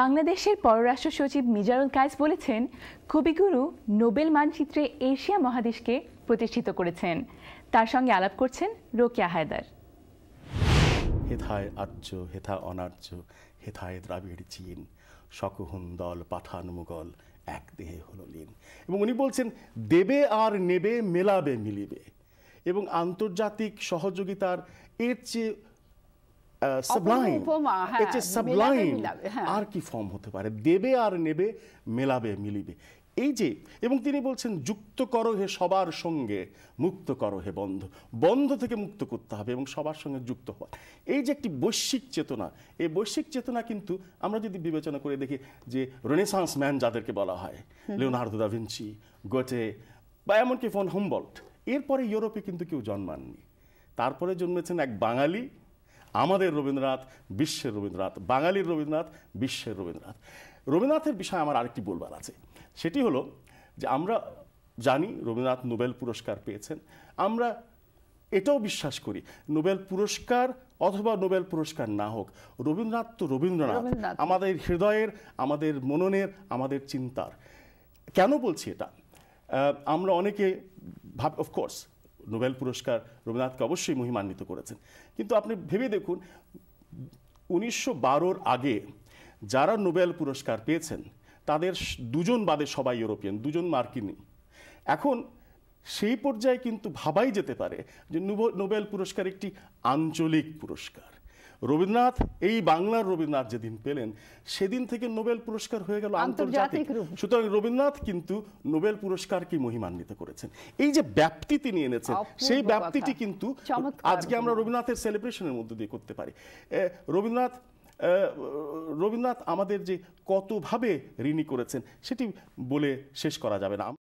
বাংলাদেশের পররাষ্ট্র সচিব মিজারুল কায়েস বলেছেন কবিগুরু নোবেল মানচিত্রে এশিয়া মহাদেশকে প্রতিষ্ঠিত করেছেন তার সঙ্গে আলাপ করছেন রোকিয়া হায়দার হেথায় আর্য হেথা অনার্য হেথায় দ্রাবিড় চীন সকহুন দল পাঠান মুগল এক দেহে হল লীন এবং উনি বলছেন দেবে আর নেবে মেলাবে মিলিবে এবং আন্তর্জাতিক সহযোগিতার এর চেয়ে সাবলাইম ইট ইজ সাবলাইম আর কি ফর্ম হতে পারে দেবে আর নেবে মেলাবে মিলিবে এই যে এবং তিনি বলছেন যুক্ত করো হে সবার সঙ্গে মুক্ত করো হে বন্ধ বন্ধ থেকে মুক্ত করতে হবে এবং সবার সঙ্গে যুক্ত হওয়া এই যে একটি বৈশ্বিক চেতনা এই বৈশ্বিক চেতনা কিন্তু আমরা যদি বিবেচনা করে দেখি যে রেনেসাঁস ম্যান যাদেরকে বলা হয় লিওনার্দো দাভিনচি গোটে বা এমনকি ফোন হোমবল্ট এরপরে ইউরোপে কিন্তু কেউ জন্মাননি তারপরে জন্মেছেন এক বাঙালি আমাদের রবীন্দ্রনাথ বিশ্বের রবীন্দ্রনাথ বাঙালির রবীন্দ্রনাথ বিশ্বের রবীন্দ্রনাথ রবীন্দ্রনাথের বিষয়ে আমার আরেকটি বলবার আছে সেটি হলো যে আমরা জানি রবীন্দ্রনাথ নোবেল পুরস্কার পেয়েছেন আমরা এটাও বিশ্বাস করি নোবেল পুরস্কার অথবা নোবেল পুরস্কার না হোক রবীন্দ্রনাথ তো রবীন্দ্রনাথ আমাদের হৃদয়ের আমাদের মননের আমাদের চিন্তার কেন বলছি এটা আমরা অনেকে ভাব অফকোর্স নোবেল পুরস্কার রবীন্দ্রনাথকে অবশ্যই মহিমান্বিত করেছেন কিন্তু আপনি ভেবে দেখুন উনিশশো বারোর আগে যারা নোবেল পুরস্কার পেয়েছেন তাদের দুজন বাদে সবাই ইউরোপিয়ান দুজন মার্কিনি এখন সেই পর্যায়ে কিন্তু ভাবাই যেতে পারে যে নোবেল পুরস্কার একটি আঞ্চলিক পুরস্কার রবীন্দ্রনাথ এই বাংলার রবীন্দ্রনাথ যেদিন পেলেন সেদিন থেকে নোবেল পুরস্কার হয়ে গেল আন্তর্জাতিক সুতরাং রবীন্দ্রনাথ কিন্তু নোবেল পুরস্কার কি মহিমান্বিত করেছেন এই যে ব্যাপ্তি তিনি এনেছেন সেই ব্যাপ্তিটি কিন্তু আজকে আমরা রবীন্দ্রনাথের সেলিব্রেশনের মধ্য দিয়ে করতে পারি রবীন্দ্রনাথ রবীন্দ্রনাথ আমাদের যে কতভাবে ঋণী করেছেন সেটি বলে শেষ করা যাবে না